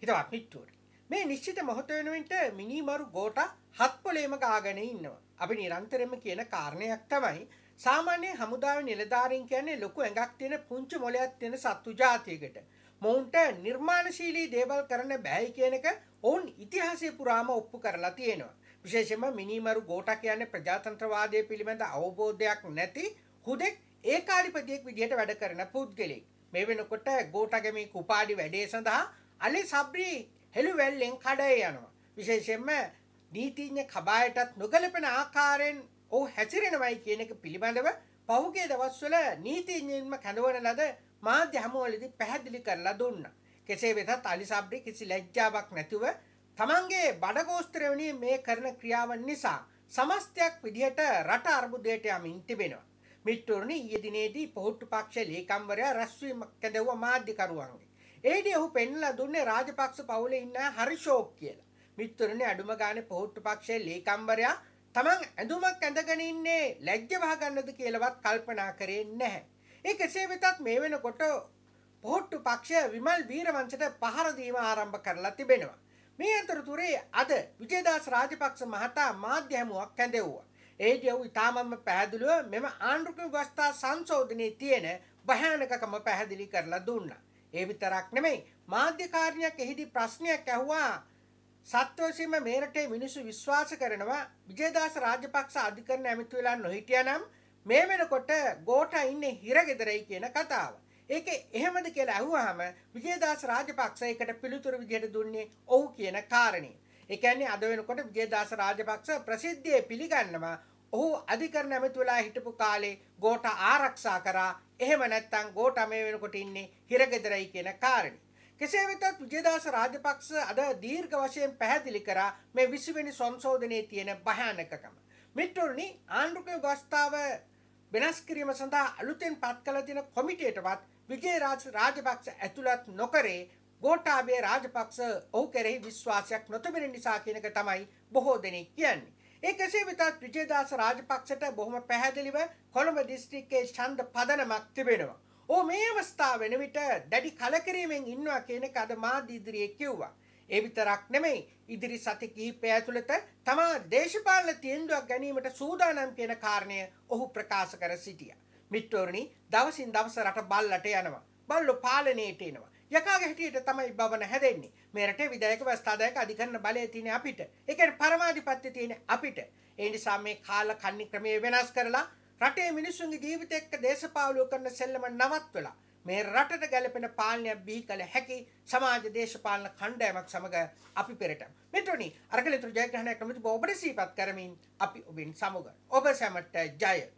හිතවත් මිට්ටුවට මේ නිශ්චිත මොහොත වෙනුවෙන්ට මිනිමරු ගෝට හත්පොලේම ගාගෙන ඉන්නවා. අපි නිරන්තරෙම කියන කාරණයක් තමයි සාමාන්‍ය හමුදාව නිලධාරීන් කියන්නේ ලොකු ඇඟක් තියෙන පුංචි මොලයක් තියෙන සත්තු జాතියකට. මොවුන්ට නිර්මාණශීලී දේවල් කරන්න බෑයි කියන එක ඔවුන් ඉතිහාසය පුරාම ඔප්පු කරලා තියෙනවා. විශේෂයෙන්ම මිනිමරු ගෝට කියන්නේ ප්‍රජාතන්ත්‍රවාදය පිළිබඳ අවබෝධයක් නැති හුදෙක් ඒකාධිපතියෙක් විදිහට වැඩ කරන පුද්ගලෙක්. මේ වෙනකොට ගෝටගේ මේ කුපාඩි වැඩේ සඳහා අලි සබ්‍රී හෙළුවැල්ලෙන් කඩය යනවා. විශේෂෙන්ම නීතිීඥ කබායටත් නොගලපෙන ආකාරයෙන් ඕ හැසිරෙනවයි කියන එක පිළිබඳව පහුගේ දවස්වල නීතිීඥෙන්ම කැඳවන ලද මාධ්‍ය හමුවලදි පැහැදිලි කරලා දුන්න. කෙසේ වෙතත් අලිසාබ්‍රි කිසි ලැජ්ජාවක් නැතිව තමන්ගේ බඩගෝස්ත්‍රවනී මේ කරන ක්‍රියාවන් නිසා සමස්තයක් විදිහට රට අර්බුදයට යමින් තිබෙනවා. මිට්ටුරණ ඊයදිනේදී පොහොට්ටු පක්ෂ ලේකම්වරයා රැස්වීමක් කැදව මාධ්‍යකරුවන්ගේ. ඒදී ඔහු පෙන්ලා දුන්නේ රාජපක්ෂ පවුලේ ඉන්න හරිෂෝක් කියලා. මිත්තුරනේ අඩුම ගානේ පොහොට්ටු පක්ෂයේ ලේකම්වරයා තමන් ඇඳුමක් ඇඳගෙන ඉන්නේ ලැජ්ජ වහගන්නද කියලාවත් කල්පනා කරේ නැහැ. ඒ කෙසේ වෙතත් මේ වෙනකොට පොහොට්ටු පක්ෂය විමල් වීරවංශට පහර දීම ආරම්භ කරලා තිබෙනවා. මේ අතරතුරේ අද විජේදාස රාජපක්ෂ මහතා මාධ්‍ය හැමුවක් කැඳෙව්වා. ඒදී ඔහු ඉතාමත්ම පැහැදිලිව මෙම ආණ්ඩුක්‍රම ව්‍යවස්ථා සංශෝධනයේ තියෙන භයානකකම පැහැදිලි කරලා දුන්නා. ඒ විතරක් නෙමෙයි මාධ්‍යකාරණයක් එහිදී ප්‍රශ්නයක් ඇහුවා සත්වසීම මේ රටේ මිනිස්සු විශ්වාස කරනවා විජේදාස රාජපක්ෂ අධිකරණ ඇමති වෙලා නොහිටියානම් මේ වෙනකොට ගෝඨා ඉන්නේ හිරගෙදරයි කියන කතාව. ඒක එහෙමද කියලා අහුවාම විජේදාස රාජපක්ෂ ඒකට පිළිතුරු විදිහට දුන්නේ ඔව් කියන කාරණේ. ඒ කියන්නේ අද වෙනකොට විජේදාස රාජපක්ෂ ප්‍රසිද්ධියේ පිළිගන්නවා ඔහු අධිකරණ ඇමති වෙලා හිටපු කාලේ ගෝඨා ආරක්ෂා කරා එහෙම නැත්තං ගෝට මේ වෙනකොට ඉන්නේ හිරගෙදරයි කියන කාරණ. කෙසේ වෙතත් විජේදාස රාජපක්ෂ අද දීර්ඝ වශයෙන් පැහැදිලි කරා මේ විසිවෙනි සංශෝධනයේ තියෙන භයානකකම. මිත්‍රෝනි ආණ්ඩුක ව්‍යවස්ථාව වෙනස් කිරීම සඳහා අලුතෙන් පත් කළ දින කොමිටේටවත් විජේරාජ රාජපක්ෂ ඇතුළත් නොකරේ ගෝඨාභය රාජපක්ෂ ඔහු කෙරෙහි විශ්වාසයක් නොතිබෙන නිසා කියනක තමයි බොහෝ දෙනෙක් කියන්නේ. ඒ කෙසේ වෙතත් විජේදාස රාජපක්ෂට බොහොම පැහැදිලිව කොළඹ දිස්ත්‍රික්කයේ ඡන්ද පදනමක් තිබෙනවා. ඕ මේ අවස්ථාව වෙන විට දැඩි කලකිරීමෙන් ඉන්නවා කියන එක අද මාධ්‍ය ඉදිරියේ කිව්වා. ඒ විතරක් නෙමෙයි ඉදිරි සති කිහිපය ඇතුළත තමා දේශපාලන තීන්දුවක් ගැනීමට සූදානම් කියන කාරණය ඔහු ප්‍රකාශ කර සිටියා. මිත්‍රෝරණි දවසින් දවස රට බල්ලට යනවා. බල්ලෝ පාලනයට එනවා. යකාගේ හැටියට තමයි බවන හැදෙන්නේ. මේ රටේ විධායක ව්‍යවස්ථාදායක අධිකරණ බලය තියෙන අපිට. ඒ කියන්නේ පරමාධිපත්‍ය තියෙන අපිට. ඒ නිසා මේ කාල කන්නි ක්‍රමයේ වෙනස් කරලා රටේ මිනිසුන්ගේ ජීවිත එක්ක දේශපාලුව කරන සෙල්ලම නවත්වලා මේ රටට ගැලපෙන පාලනයක් බිහි කළ හැකි සමාජ දේශපාලන කණ්ඩායමක් සමග අපි පෙරට. මෙතුණි අරගලිතුරු ජයග්‍රහණය කමිටුව ඔබට සිහිපත් කරමින් අපි ඔබෙන් සමුග. ඔබ සැමට ජය.